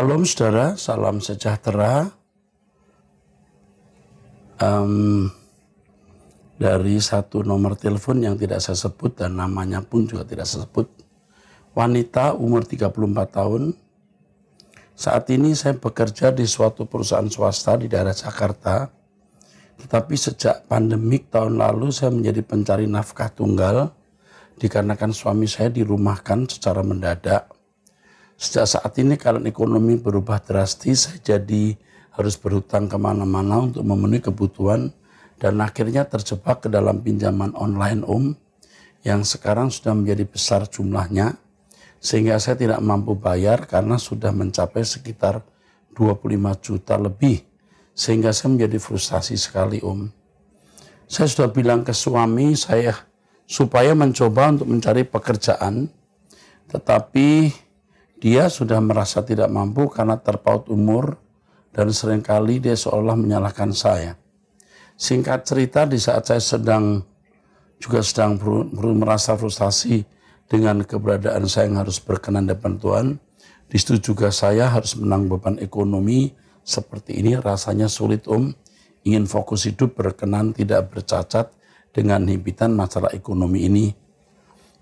Shalom saudara, salam sejahtera um, dari satu nomor telepon yang tidak saya sebut dan namanya pun juga tidak saya sebut. Wanita umur 34 tahun, saat ini saya bekerja di suatu perusahaan swasta di daerah Jakarta, tetapi sejak pandemik tahun lalu saya menjadi pencari nafkah tunggal dikarenakan suami saya dirumahkan secara mendadak Sejak saat ini kalau ekonomi berubah drastis, saya jadi harus berhutang kemana-mana untuk memenuhi kebutuhan dan akhirnya terjebak ke dalam pinjaman online om yang sekarang sudah menjadi besar jumlahnya sehingga saya tidak mampu bayar karena sudah mencapai sekitar 25 juta lebih sehingga saya menjadi frustasi sekali om. Saya sudah bilang ke suami saya supaya mencoba untuk mencari pekerjaan tetapi dia sudah merasa tidak mampu karena terpaut umur dan seringkali dia seolah menyalahkan saya. Singkat cerita di saat saya sedang juga sedang merasa frustasi dengan keberadaan saya yang harus berkenan depan Tuhan. Di situ juga saya harus menang beban ekonomi seperti ini rasanya sulit om. Ingin fokus hidup berkenan tidak bercacat dengan himpitan masalah ekonomi ini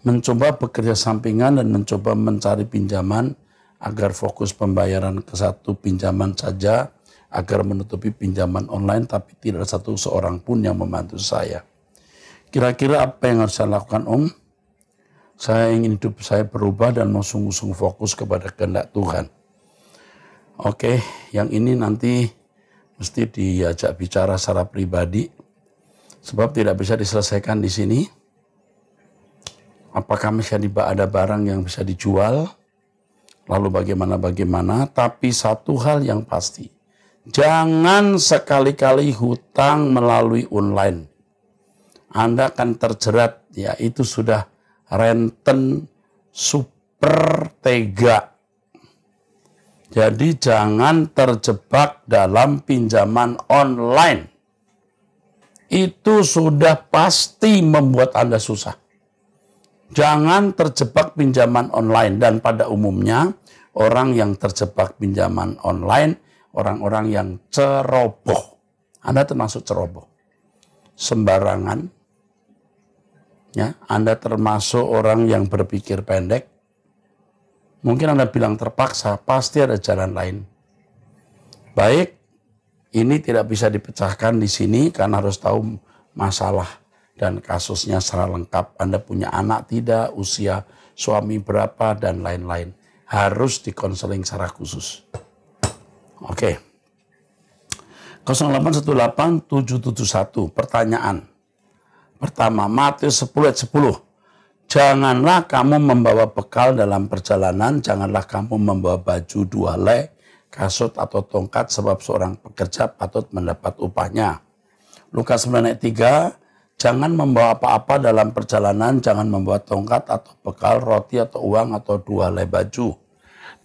mencoba bekerja sampingan dan mencoba mencari pinjaman agar fokus pembayaran ke satu pinjaman saja agar menutupi pinjaman online tapi tidak satu seorang pun yang membantu saya. Kira-kira apa yang harus saya lakukan Om? Saya ingin hidup saya berubah dan mau sungguh-sungguh fokus kepada kehendak Tuhan. Oke, yang ini nanti mesti diajak bicara secara pribadi sebab tidak bisa diselesaikan di sini apakah masih ada barang yang bisa dijual, lalu bagaimana-bagaimana, tapi satu hal yang pasti, jangan sekali-kali hutang melalui online. Anda akan terjerat, ya itu sudah renten super tega. Jadi jangan terjebak dalam pinjaman online. Itu sudah pasti membuat Anda susah. Jangan terjebak pinjaman online dan pada umumnya orang yang terjebak pinjaman online, orang-orang yang ceroboh. Anda termasuk ceroboh. Sembarangan. Ya, Anda termasuk orang yang berpikir pendek. Mungkin Anda bilang terpaksa, pasti ada jalan lain. Baik, ini tidak bisa dipecahkan di sini karena harus tahu masalah dan kasusnya secara lengkap. Anda punya anak tidak, usia suami berapa, dan lain-lain. Harus dikonseling secara khusus. Oke. Okay. 0818771 pertanyaan. Pertama, Matius 10 ayat 10. Janganlah kamu membawa bekal dalam perjalanan, janganlah kamu membawa baju dua helai, kasut atau tongkat sebab seorang pekerja patut mendapat upahnya. Lukas 9 ayat 3, Jangan membawa apa-apa dalam perjalanan, jangan membawa tongkat atau bekal, roti atau uang atau dua helai baju.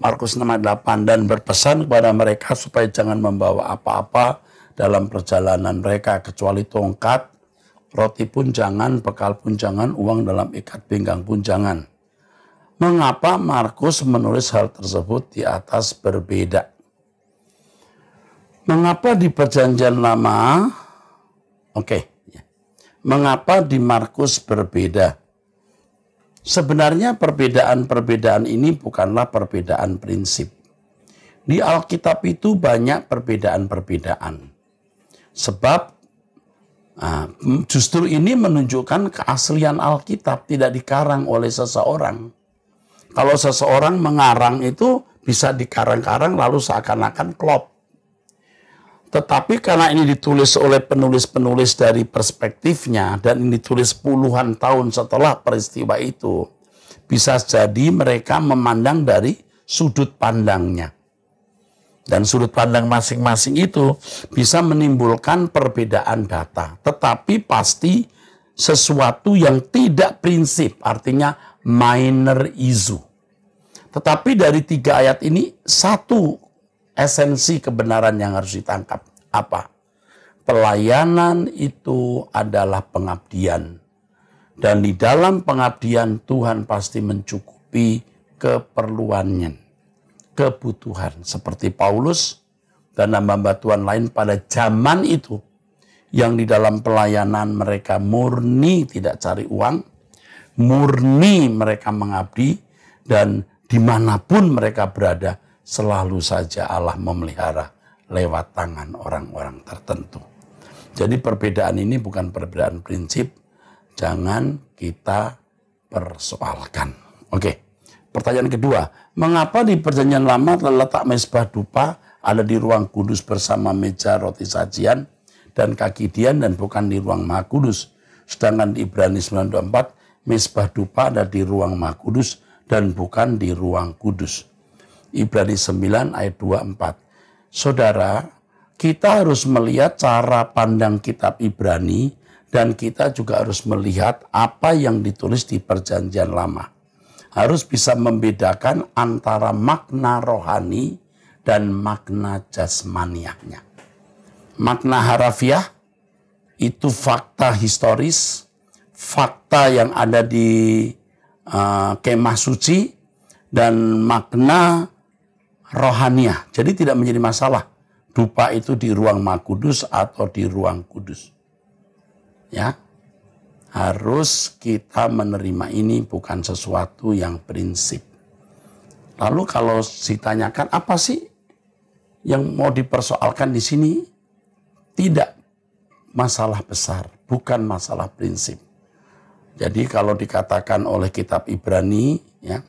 Markus 6:8 dan berpesan kepada mereka supaya jangan membawa apa-apa dalam perjalanan mereka kecuali tongkat, roti pun jangan, bekal pun jangan, uang dalam ikat pinggang pun jangan. Mengapa Markus menulis hal tersebut di atas berbeda? Mengapa di perjanjian lama? Oke. Okay Mengapa di Markus berbeda? Sebenarnya perbedaan-perbedaan ini bukanlah perbedaan prinsip. Di Alkitab itu banyak perbedaan-perbedaan. Sebab ah, hmm, justru ini menunjukkan keaslian Alkitab tidak dikarang oleh seseorang. Kalau seseorang mengarang itu bisa dikarang-karang lalu seakan-akan klop. Tetapi karena ini ditulis oleh penulis-penulis dari perspektifnya dan ini ditulis puluhan tahun setelah peristiwa itu, bisa jadi mereka memandang dari sudut pandangnya. Dan sudut pandang masing-masing itu bisa menimbulkan perbedaan data. Tetapi pasti sesuatu yang tidak prinsip, artinya minor issue. Tetapi dari tiga ayat ini, satu esensi kebenaran yang harus ditangkap. Apa? Pelayanan itu adalah pengabdian. Dan di dalam pengabdian Tuhan pasti mencukupi keperluannya, kebutuhan. Seperti Paulus dan hamba-hamba Tuhan lain pada zaman itu yang di dalam pelayanan mereka murni tidak cari uang, murni mereka mengabdi dan dimanapun mereka berada, selalu saja Allah memelihara lewat tangan orang-orang tertentu. Jadi perbedaan ini bukan perbedaan prinsip, jangan kita persoalkan. Oke, pertanyaan kedua, mengapa di perjanjian lama letak mesbah dupa ada di ruang kudus bersama meja roti sajian dan kaki dian dan bukan di ruang maha kudus? Sedangkan di Ibrani 924, mesbah dupa ada di ruang maha kudus dan bukan di ruang kudus. Ibrani 9 ayat 24. Saudara, kita harus melihat cara pandang kitab Ibrani dan kita juga harus melihat apa yang ditulis di perjanjian lama. Harus bisa membedakan antara makna rohani dan makna jasmaniaknya. Makna harafiah itu fakta historis, fakta yang ada di uh, kemah suci, dan makna rohaniah. Jadi tidak menjadi masalah dupa itu di ruang makudus atau di ruang kudus. Ya. Harus kita menerima ini bukan sesuatu yang prinsip. Lalu kalau ditanyakan apa sih yang mau dipersoalkan di sini? Tidak masalah besar, bukan masalah prinsip. Jadi kalau dikatakan oleh kitab Ibrani ya,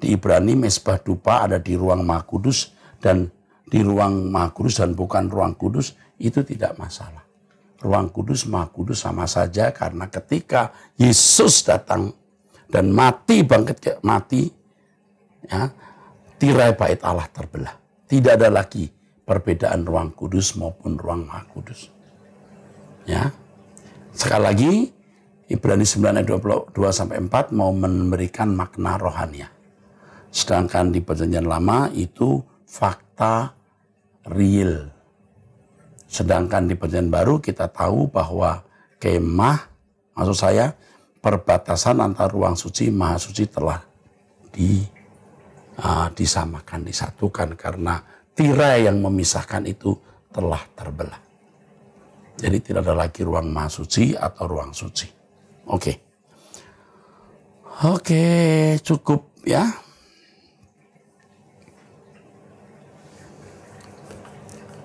di Ibrani mesbah dupa ada di ruang maha kudus dan di ruang maha kudus dan bukan ruang kudus itu tidak masalah. Ruang kudus maha kudus sama saja karena ketika Yesus datang dan mati bangkit mati ya, tirai bait Allah terbelah. Tidak ada lagi perbedaan ruang kudus maupun ruang maha kudus. Ya. Sekali lagi Ibrani 9 ayat 22 sampai 4 mau memberikan makna rohania. Sedangkan di perjanjian lama itu fakta real. Sedangkan di perjanjian baru kita tahu bahwa kemah, maksud saya, perbatasan antara ruang suci, maha suci telah di, uh, disamakan, disatukan. Karena tirai yang memisahkan itu telah terbelah. Jadi tidak ada lagi ruang maha suci atau ruang suci. Oke. Okay. Oke, okay, cukup ya.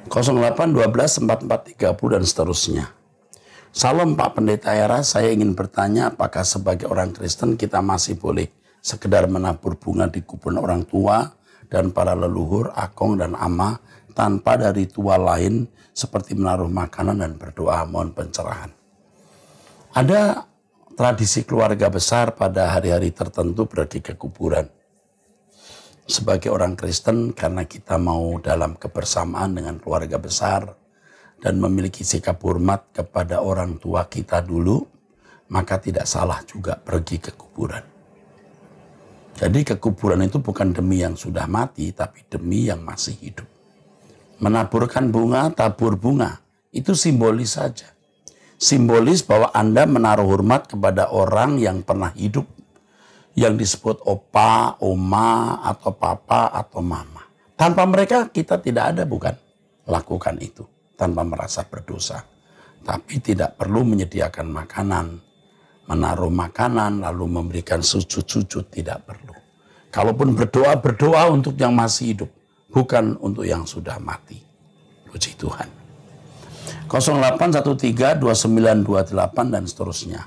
08 12 44 30 dan seterusnya. Salam Pak Pendeta Era, saya ingin bertanya apakah sebagai orang Kristen kita masih boleh sekedar menabur bunga di kubur orang tua dan para leluhur, akong dan ama tanpa dari tua lain seperti menaruh makanan dan berdoa mohon pencerahan. Ada tradisi keluarga besar pada hari-hari tertentu pergi ke kuburan sebagai orang Kristen karena kita mau dalam kebersamaan dengan keluarga besar dan memiliki sikap hormat kepada orang tua kita dulu, maka tidak salah juga pergi ke kuburan. Jadi kekuburan itu bukan demi yang sudah mati, tapi demi yang masih hidup. Menaburkan bunga, tabur bunga, itu simbolis saja. Simbolis bahwa Anda menaruh hormat kepada orang yang pernah hidup yang disebut opa, oma, atau papa, atau mama. Tanpa mereka kita tidak ada bukan? Lakukan itu tanpa merasa berdosa. Tapi tidak perlu menyediakan makanan. Menaruh makanan lalu memberikan sujud-sujud tidak perlu. Kalaupun berdoa, berdoa untuk yang masih hidup. Bukan untuk yang sudah mati. Puji Tuhan. 0813 2928 dan seterusnya.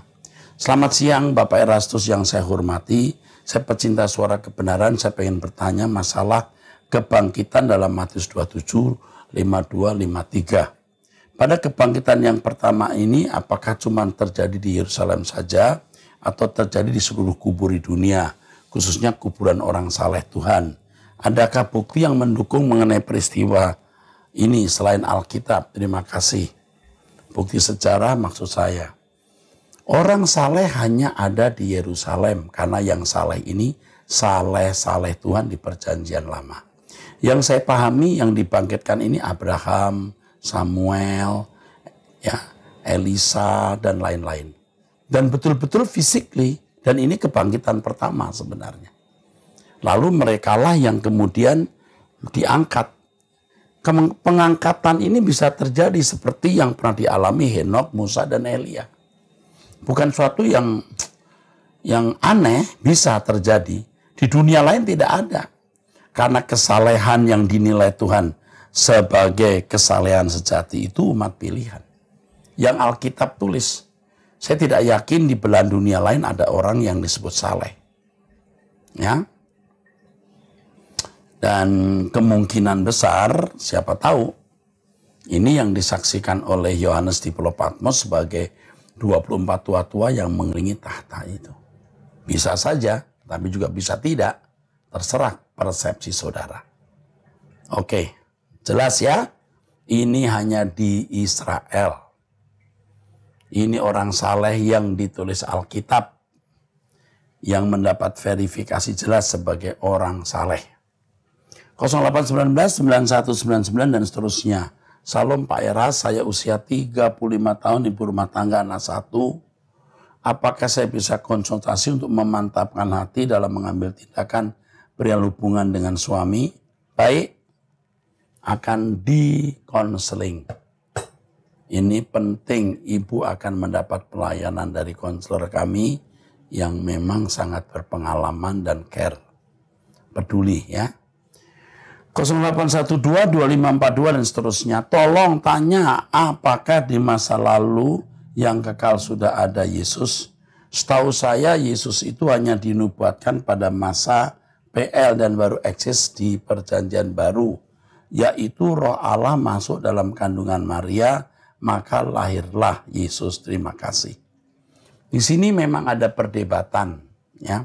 Selamat siang Bapak Erastus yang saya hormati. Saya pecinta suara kebenaran, saya ingin bertanya masalah kebangkitan dalam Matius 27, 52, 53. Pada kebangkitan yang pertama ini, apakah cuma terjadi di Yerusalem saja atau terjadi di seluruh kubur di dunia, khususnya kuburan orang saleh Tuhan? Adakah bukti yang mendukung mengenai peristiwa ini selain Alkitab? Terima kasih. Bukti sejarah maksud saya. Orang saleh hanya ada di Yerusalem karena yang saleh ini saleh-saleh Tuhan di perjanjian lama. Yang saya pahami yang dibangkitkan ini Abraham, Samuel, ya, Elisa dan lain-lain. Dan betul-betul physically dan ini kebangkitan pertama sebenarnya. Lalu merekalah yang kemudian diangkat. Pengangkatan ini bisa terjadi seperti yang pernah dialami Henok, Musa, dan Elia bukan suatu yang yang aneh bisa terjadi. Di dunia lain tidak ada. Karena kesalehan yang dinilai Tuhan sebagai kesalehan sejati itu umat pilihan. Yang Alkitab tulis, saya tidak yakin di belahan dunia lain ada orang yang disebut saleh. Ya. Dan kemungkinan besar, siapa tahu, ini yang disaksikan oleh Yohanes di Pulau Patmos sebagai 24 tua-tua yang mengelilingi tahta itu. Bisa saja, tapi juga bisa tidak. Terserah persepsi saudara. Oke, jelas ya? Ini hanya di Israel. Ini orang saleh yang ditulis Alkitab. Yang mendapat verifikasi jelas sebagai orang saleh. 0819 9199 dan seterusnya Salam Pak Era, saya usia 35 tahun ibu rumah tangga anak satu. Apakah saya bisa konsultasi untuk memantapkan hati dalam mengambil tindakan perihal hubungan dengan suami? Baik, akan di konseling. Ini penting, ibu akan mendapat pelayanan dari konselor kami yang memang sangat berpengalaman dan care. Peduli ya. 0812 2542 dan seterusnya. Tolong tanya apakah di masa lalu yang kekal sudah ada Yesus? Setahu saya Yesus itu hanya dinubuatkan pada masa PL dan baru eksis di perjanjian baru. Yaitu roh Allah masuk dalam kandungan Maria, maka lahirlah Yesus. Terima kasih. Di sini memang ada perdebatan. ya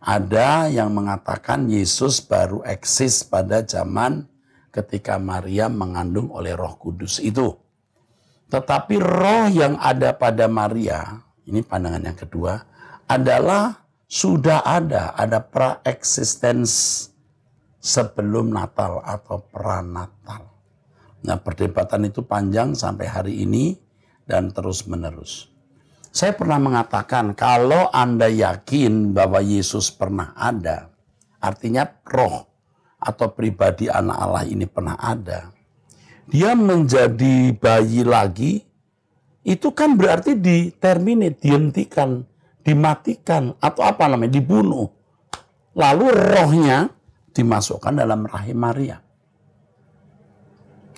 ada yang mengatakan Yesus baru eksis pada zaman ketika Maria mengandung oleh Roh Kudus itu. Tetapi roh yang ada pada Maria, ini pandangan yang kedua, adalah sudah ada, ada pra-eksistens sebelum Natal atau pra Natal. Nah, perdebatan itu panjang sampai hari ini dan terus menerus. Saya pernah mengatakan kalau Anda yakin bahwa Yesus pernah ada, artinya roh atau pribadi anak Allah ini pernah ada. Dia menjadi bayi lagi, itu kan berarti di terminate, dihentikan, dimatikan, atau apa namanya, dibunuh. Lalu rohnya dimasukkan dalam rahim Maria.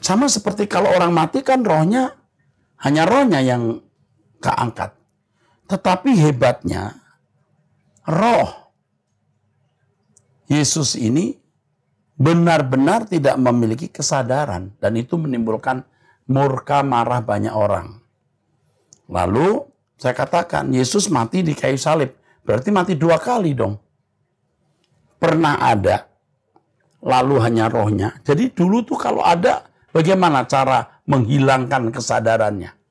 Sama seperti kalau orang mati kan rohnya, hanya rohnya yang keangkat tetapi hebatnya, roh Yesus ini benar-benar tidak memiliki kesadaran dan itu menimbulkan murka marah banyak orang. Lalu saya katakan Yesus mati di kayu salib, berarti mati dua kali dong. Pernah ada, lalu hanya rohnya. Jadi dulu tuh kalau ada, bagaimana cara menghilangkan kesadarannya?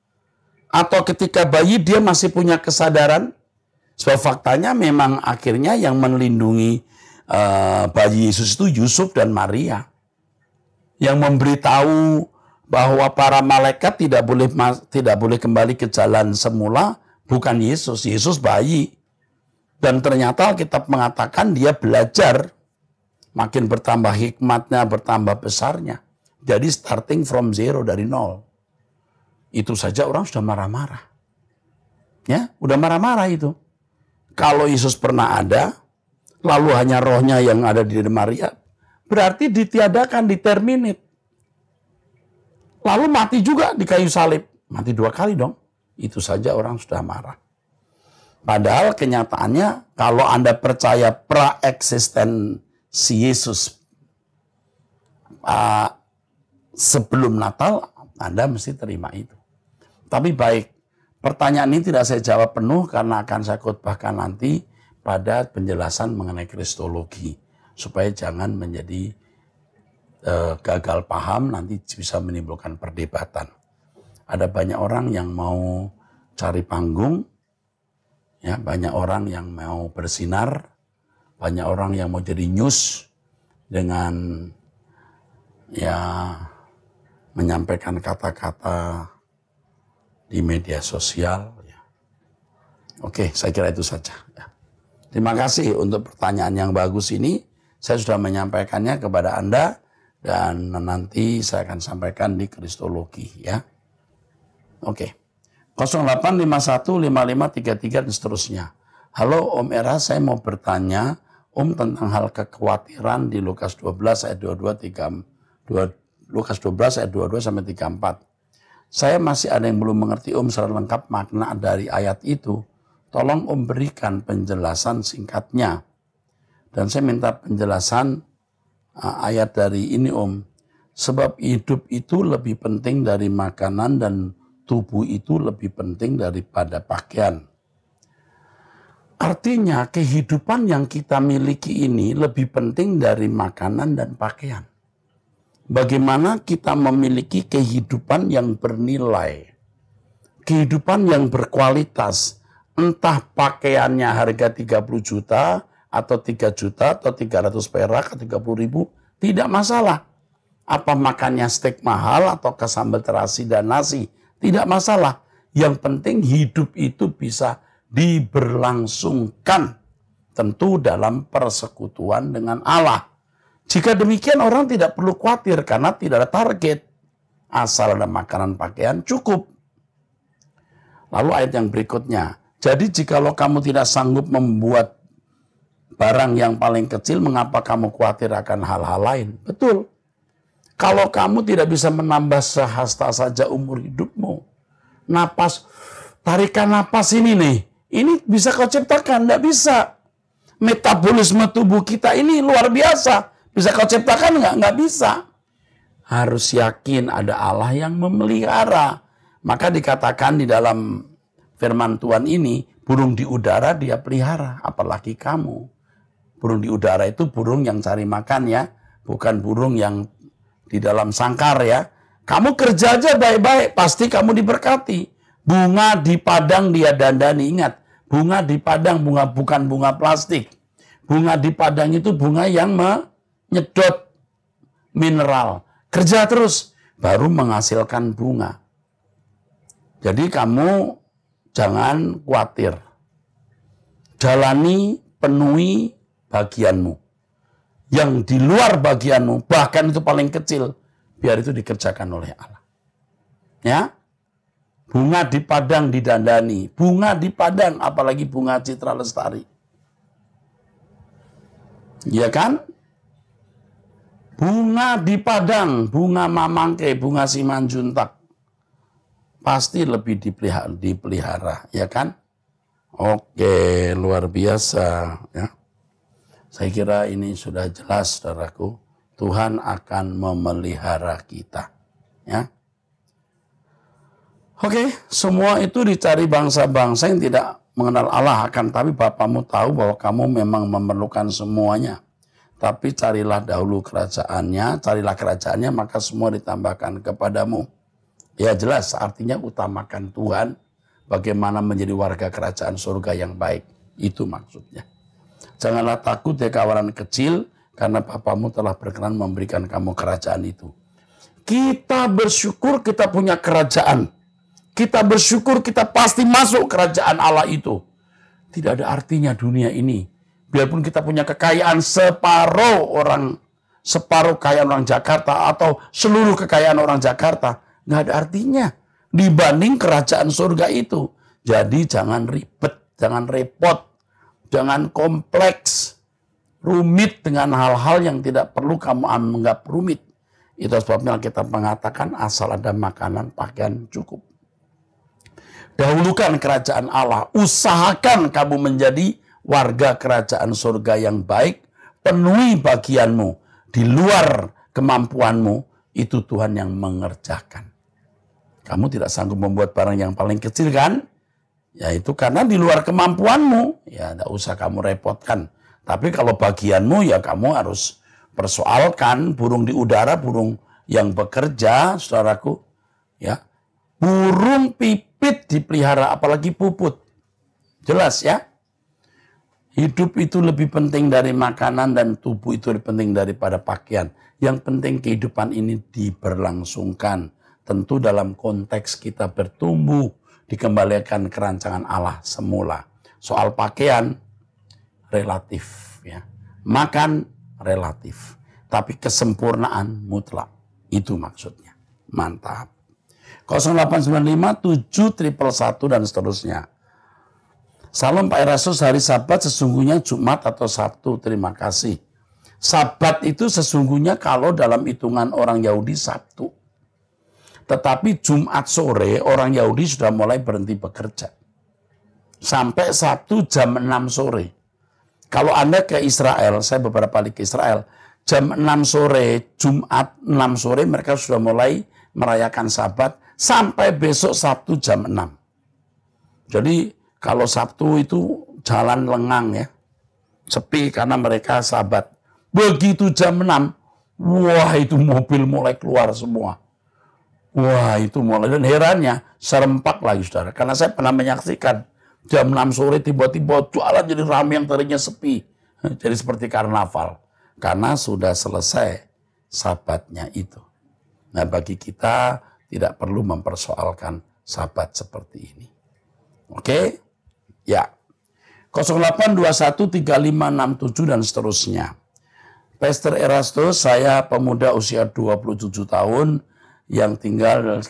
atau ketika bayi dia masih punya kesadaran. Sebab faktanya memang akhirnya yang melindungi uh, bayi Yesus itu Yusuf dan Maria. Yang memberitahu bahwa para malaikat tidak boleh tidak boleh kembali ke jalan semula bukan Yesus, Yesus bayi. Dan ternyata Alkitab mengatakan dia belajar makin bertambah hikmatnya, bertambah besarnya. Jadi starting from zero dari nol. Itu saja orang sudah marah-marah. Ya, udah marah-marah itu. Kalau Yesus pernah ada, lalu hanya rohnya yang ada di Maria, berarti ditiadakan, diterminit. Lalu mati juga di kayu salib. Mati dua kali dong. Itu saja orang sudah marah. Padahal kenyataannya kalau Anda percaya pra si Yesus uh, sebelum Natal, Anda mesti terima itu. Tapi baik, pertanyaan ini tidak saya jawab penuh karena akan saya khotbahkan nanti pada penjelasan mengenai kristologi supaya jangan menjadi e, gagal paham nanti bisa menimbulkan perdebatan. Ada banyak orang yang mau cari panggung, ya banyak orang yang mau bersinar, banyak orang yang mau jadi news dengan ya menyampaikan kata-kata di media sosial. Ya. Oke, saya kira itu saja. Ya. Terima kasih untuk pertanyaan yang bagus ini. Saya sudah menyampaikannya kepada Anda dan nanti saya akan sampaikan di Kristologi ya. Oke. 08515533 dan seterusnya. Halo Om Era, saya mau bertanya Om tentang hal kekhawatiran di Lukas 12 ayat 22 3 2, Lukas 12 ayat 22 sampai 34. Saya masih ada yang belum mengerti Om secara lengkap makna dari ayat itu. Tolong Om berikan penjelasan singkatnya. Dan saya minta penjelasan uh, ayat dari ini Om. Sebab hidup itu lebih penting dari makanan dan tubuh itu lebih penting daripada pakaian. Artinya kehidupan yang kita miliki ini lebih penting dari makanan dan pakaian. Bagaimana kita memiliki kehidupan yang bernilai, kehidupan yang berkualitas, entah pakaiannya harga 30 juta, atau 3 juta, atau 300 perak, atau 30 ribu, tidak masalah. Apa makannya steak mahal, atau sambal terasi dan nasi, tidak masalah. Yang penting hidup itu bisa diberlangsungkan. Tentu dalam persekutuan dengan Allah. Jika demikian orang tidak perlu khawatir karena tidak ada target. Asal ada makanan pakaian cukup. Lalu ayat yang berikutnya. Jadi jika lo kamu tidak sanggup membuat barang yang paling kecil, mengapa kamu khawatir akan hal-hal lain? Betul. Kalau kamu tidak bisa menambah sehasta saja umur hidupmu, napas, tarikan napas ini nih, ini bisa kau ciptakan, tidak bisa. Metabolisme tubuh kita ini luar biasa. Bisa kau ciptakan nggak? Nggak bisa. Harus yakin ada Allah yang memelihara. Maka dikatakan di dalam firman Tuhan ini, burung di udara dia pelihara, apalagi kamu. Burung di udara itu burung yang cari makan ya, bukan burung yang di dalam sangkar ya. Kamu kerja aja baik-baik, pasti kamu diberkati. Bunga di padang dia dandani, ingat. Bunga di padang, bunga bukan bunga plastik. Bunga di padang itu bunga yang me nyedot mineral. Kerja terus, baru menghasilkan bunga. Jadi kamu jangan khawatir. Jalani, penuhi bagianmu. Yang di luar bagianmu, bahkan itu paling kecil, biar itu dikerjakan oleh Allah. Ya, Bunga di padang didandani, bunga di padang apalagi bunga citra lestari. Iya kan? Bunga di Padang, bunga Mamangke, bunga Simanjuntak. Pasti lebih dipelihara, dipelihara, ya kan? Oke, luar biasa. Ya. Saya kira ini sudah jelas, saudaraku. Tuhan akan memelihara kita. Ya. Oke, semua itu dicari bangsa-bangsa yang tidak mengenal Allah akan tapi Bapamu tahu bahwa kamu memang memerlukan semuanya. Tapi carilah dahulu kerajaannya, carilah kerajaannya maka semua ditambahkan kepadamu. Ya jelas artinya utamakan Tuhan bagaimana menjadi warga kerajaan surga yang baik. Itu maksudnya. Janganlah takut ya kawaran kecil karena papamu telah berkenan memberikan kamu kerajaan itu. Kita bersyukur kita punya kerajaan. Kita bersyukur kita pasti masuk kerajaan Allah itu. Tidak ada artinya dunia ini biarpun kita punya kekayaan separuh orang separuh kekayaan orang Jakarta atau seluruh kekayaan orang Jakarta nggak ada artinya dibanding kerajaan surga itu jadi jangan ribet jangan repot jangan kompleks rumit dengan hal-hal yang tidak perlu kamu anggap rumit itu sebabnya kita mengatakan asal ada makanan pakaian cukup dahulukan kerajaan Allah usahakan kamu menjadi warga kerajaan surga yang baik, penuhi bagianmu di luar kemampuanmu, itu Tuhan yang mengerjakan. Kamu tidak sanggup membuat barang yang paling kecil kan? Ya itu karena di luar kemampuanmu. Ya, tidak usah kamu repotkan. Tapi kalau bagianmu ya kamu harus persoalkan burung di udara, burung yang bekerja, saudaraku. Ya, burung pipit dipelihara apalagi puput. Jelas ya? Hidup itu lebih penting dari makanan dan tubuh itu lebih penting daripada pakaian. Yang penting kehidupan ini diberlangsungkan. Tentu dalam konteks kita bertumbuh, dikembalikan kerancangan Allah semula. Soal pakaian, relatif. ya Makan, relatif. Tapi kesempurnaan mutlak. Itu maksudnya. Mantap. 0895 7111 dan seterusnya. Salam Pak Erasus hari Sabat sesungguhnya Jumat atau Sabtu. Terima kasih. Sabat itu sesungguhnya kalau dalam hitungan orang Yahudi Sabtu. Tetapi Jumat sore orang Yahudi sudah mulai berhenti bekerja. Sampai Sabtu jam 6 sore. Kalau Anda ke Israel, saya beberapa kali ke Israel, jam 6 sore, Jumat 6 sore mereka sudah mulai merayakan sabat sampai besok Sabtu jam 6. Jadi kalau Sabtu itu jalan lengang ya. Sepi karena mereka sabat. Begitu jam 6, wah itu mobil mulai keluar semua. Wah itu mulai. Dan herannya, serempak lagi saudara. Karena saya pernah menyaksikan jam 6 sore tiba-tiba jualan jadi ramai yang tadinya sepi. Jadi seperti karnaval. Karena sudah selesai sabatnya itu. Nah bagi kita tidak perlu mempersoalkan sabat seperti ini. Oke? Okay? Ya. 08213567 dan seterusnya. Pastor Erasto saya pemuda usia 27 tahun yang tinggal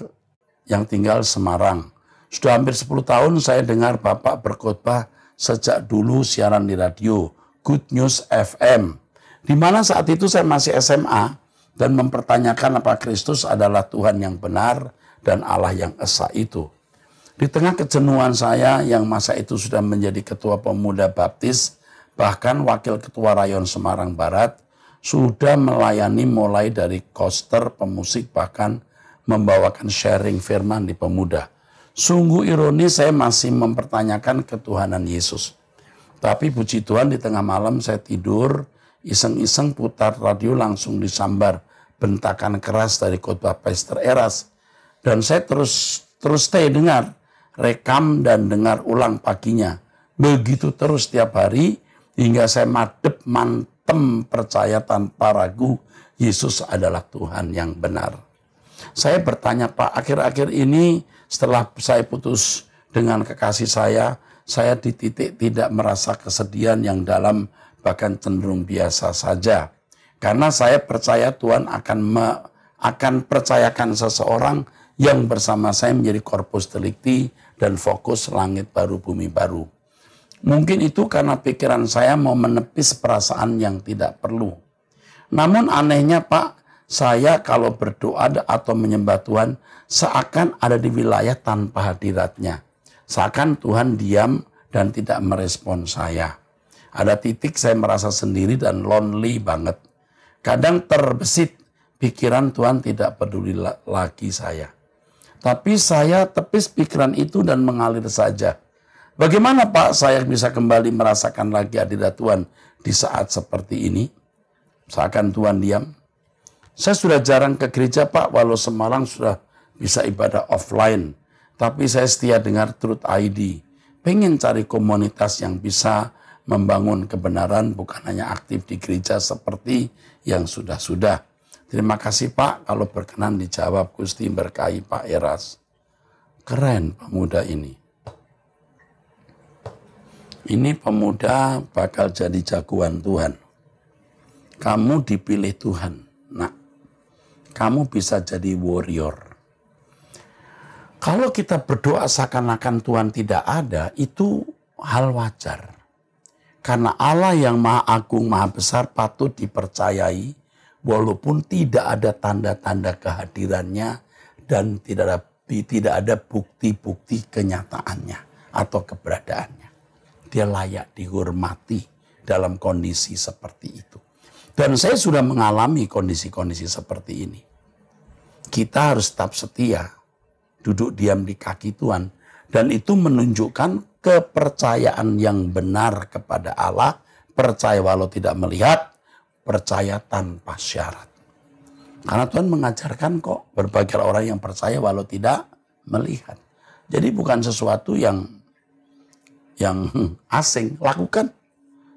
yang tinggal Semarang. Sudah hampir 10 tahun saya dengar Bapak berkhotbah sejak dulu siaran di radio Good News FM. Di mana saat itu saya masih SMA dan mempertanyakan apa Kristus adalah Tuhan yang benar dan Allah yang esa itu. Di tengah kejenuhan saya yang masa itu sudah menjadi ketua pemuda baptis, bahkan wakil ketua rayon Semarang Barat, sudah melayani mulai dari koster, pemusik, bahkan membawakan sharing firman di pemuda. Sungguh ironi saya masih mempertanyakan ketuhanan Yesus. Tapi puji Tuhan di tengah malam saya tidur, iseng-iseng putar radio langsung disambar bentakan keras dari khotbah Pastor Eras. Dan saya terus terus stay dengar rekam dan dengar ulang paginya. Begitu terus setiap hari hingga saya madep mantem percaya tanpa ragu Yesus adalah Tuhan yang benar. Saya bertanya Pak, akhir-akhir ini setelah saya putus dengan kekasih saya, saya di titik tidak merasa kesedihan yang dalam bahkan cenderung biasa saja. Karena saya percaya Tuhan akan me, akan percayakan seseorang yang bersama saya menjadi korpus delikti dan fokus langit baru bumi baru. Mungkin itu karena pikiran saya mau menepis perasaan yang tidak perlu. Namun anehnya Pak, saya kalau berdoa atau menyembah Tuhan seakan ada di wilayah tanpa hadiratnya. Seakan Tuhan diam dan tidak merespon saya. Ada titik saya merasa sendiri dan lonely banget. Kadang terbesit pikiran Tuhan tidak peduli lagi saya. Tapi saya tepis pikiran itu dan mengalir saja. Bagaimana Pak saya bisa kembali merasakan lagi hadirat Tuhan di saat seperti ini? Seakan Tuhan diam. Saya sudah jarang ke gereja Pak, walau Semarang sudah bisa ibadah offline. Tapi saya setia dengar Truth ID. Pengen cari komunitas yang bisa membangun kebenaran bukan hanya aktif di gereja seperti yang sudah-sudah. Terima kasih Pak kalau berkenan dijawab Gusti berkahi Pak Eras. Keren pemuda ini. Ini pemuda bakal jadi jagoan Tuhan. Kamu dipilih Tuhan. Nah, kamu bisa jadi warrior. Kalau kita berdoa seakan-akan Tuhan tidak ada, itu hal wajar. Karena Allah yang Maha Agung, Maha Besar patut dipercayai walaupun tidak ada tanda-tanda kehadirannya dan tidak ada tidak ada bukti-bukti kenyataannya atau keberadaannya. Dia layak dihormati dalam kondisi seperti itu. Dan saya sudah mengalami kondisi-kondisi seperti ini. Kita harus tetap setia, duduk diam di kaki Tuhan. Dan itu menunjukkan kepercayaan yang benar kepada Allah, percaya walau tidak melihat, percaya tanpa syarat. Karena Tuhan mengajarkan kok berbagai orang yang percaya walau tidak melihat. Jadi bukan sesuatu yang yang asing, lakukan.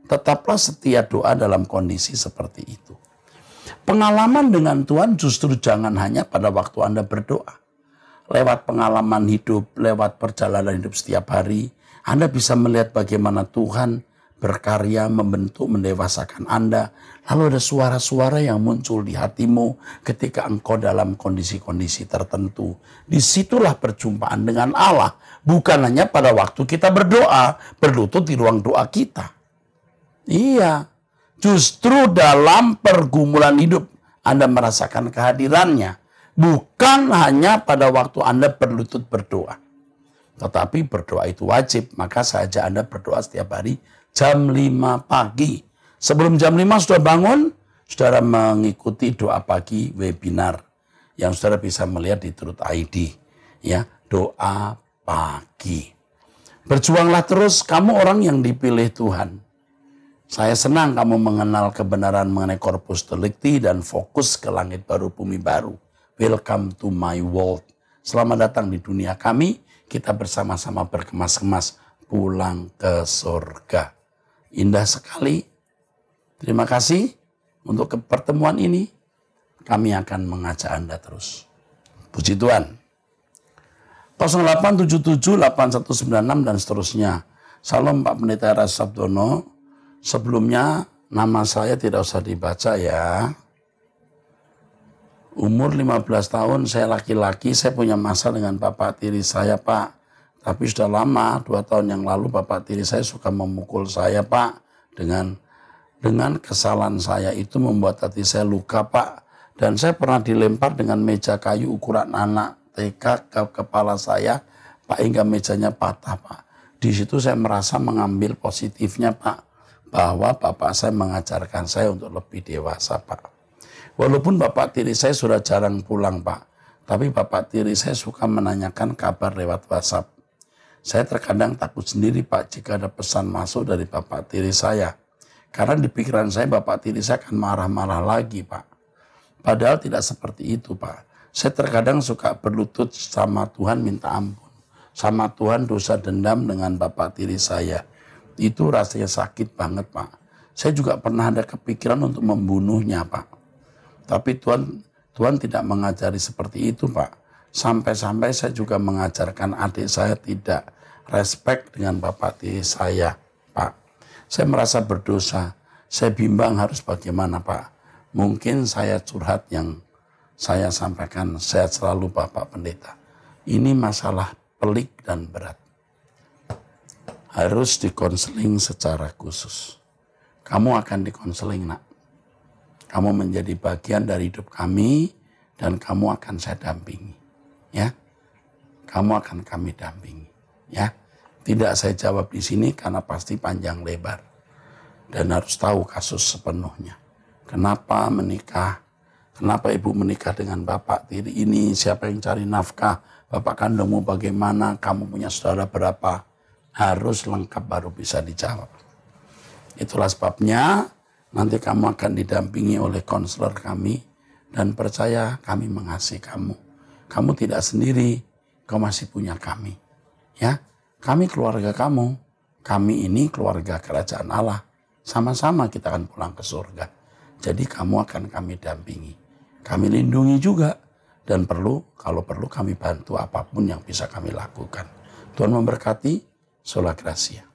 Tetaplah setia doa dalam kondisi seperti itu. Pengalaman dengan Tuhan justru jangan hanya pada waktu Anda berdoa. Lewat pengalaman hidup, lewat perjalanan hidup setiap hari, Anda bisa melihat bagaimana Tuhan berkarya membentuk mendewasakan Anda. Lalu ada suara-suara yang muncul di hatimu ketika engkau dalam kondisi-kondisi tertentu. Disitulah perjumpaan dengan Allah. Bukan hanya pada waktu kita berdoa, berlutut di ruang doa kita. Iya, justru dalam pergumulan hidup Anda merasakan kehadirannya. Bukan hanya pada waktu Anda berlutut berdoa. Tetapi berdoa itu wajib, maka saja Anda berdoa setiap hari jam 5 pagi. Sebelum jam 5 sudah bangun, saudara mengikuti doa pagi webinar yang saudara bisa melihat di Trut ID. Ya, doa pagi. Berjuanglah terus, kamu orang yang dipilih Tuhan. Saya senang kamu mengenal kebenaran mengenai korpus delikti dan fokus ke langit baru bumi baru. Welcome to my world. Selamat datang di dunia kami. Kita bersama-sama berkemas-kemas pulang ke surga. Indah sekali. Terima kasih untuk pertemuan ini. Kami akan mengajak Anda terus. Puji Tuhan. 0877 8196 dan seterusnya. Salam Pak Pendeta Ras Sabdono. Sebelumnya nama saya tidak usah dibaca ya. Umur 15 tahun saya laki-laki, saya punya masalah dengan Bapak tiri saya Pak. Tapi sudah lama, dua tahun yang lalu bapak tiri saya suka memukul saya pak dengan dengan kesalahan saya itu membuat hati saya luka pak. Dan saya pernah dilempar dengan meja kayu ukuran anak TK ke kepala saya pak hingga mejanya patah pak. Di situ saya merasa mengambil positifnya pak bahwa bapak saya mengajarkan saya untuk lebih dewasa pak. Walaupun bapak tiri saya sudah jarang pulang pak, tapi bapak tiri saya suka menanyakan kabar lewat WhatsApp. Saya terkadang takut sendiri Pak jika ada pesan masuk dari Bapak tiri saya. Karena di pikiran saya Bapak tiri saya akan marah-marah lagi Pak. Padahal tidak seperti itu Pak. Saya terkadang suka berlutut sama Tuhan minta ampun. Sama Tuhan dosa dendam dengan Bapak tiri saya. Itu rasanya sakit banget Pak. Saya juga pernah ada kepikiran untuk membunuhnya Pak. Tapi Tuhan Tuhan tidak mengajari seperti itu Pak. Sampai-sampai saya juga mengajarkan adik saya tidak respect dengan bapati saya, Pak. Saya merasa berdosa. Saya bimbang harus bagaimana, Pak. Mungkin saya curhat yang saya sampaikan. Saya selalu Bapak Pendeta. Ini masalah pelik dan berat. Harus dikonseling secara khusus. Kamu akan dikonseling, nak. Kamu menjadi bagian dari hidup kami dan kamu akan saya dampingi ya kamu akan kami dampingi ya tidak saya jawab di sini karena pasti panjang lebar dan harus tahu kasus sepenuhnya kenapa menikah kenapa ibu menikah dengan bapak tiri ini siapa yang cari nafkah bapak kandungmu bagaimana kamu punya saudara berapa harus lengkap baru bisa dijawab itulah sebabnya nanti kamu akan didampingi oleh konselor kami dan percaya kami mengasihi kamu kamu tidak sendiri, kau masih punya kami. Ya, kami keluarga kamu, kami ini keluarga kerajaan Allah. Sama-sama kita akan pulang ke surga. Jadi kamu akan kami dampingi. Kami lindungi juga dan perlu kalau perlu kami bantu apapun yang bisa kami lakukan. Tuhan memberkati. Sola Gracia.